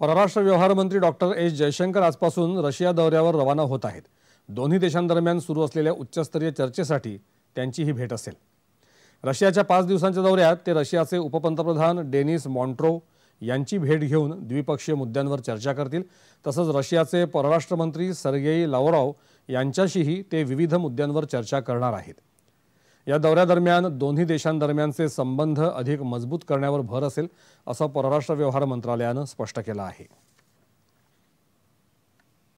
परराष्ट्र व्यवहार मंत्री डॉक्टर एस जयशंकर आजपासून रशिया दौऱ्यावर रवाना होत आहेत दोन्ही देशांदरम्यान सुरू असलेल्या उच्चस्तरीय चर्चेसाठी त्यांची ही भेट असेल रशियाच्या पाच दिवसांच्या दौऱ्यात ते रशियाचे उपपंतप्रधान डेनिस मॉन्ट्रो यांची भेट घेऊन द्विपक्षीय मुद्द्यांवर चर्चा करतील तसंच रशियाचे परराष्ट्र मंत्री सर्गेई लावरॉव यांच्याशीही ते विविध मुद्द्यांवर चर्चा करणार आहेत या दौऱ्यादरम्यान दोन्ही देशांदरम्यानचे संबंध अधिक मजबूत करण्यावर भर असेल असं परराष्ट्र व्यवहार मंत्रालयानं स्पष्ट केलं आहे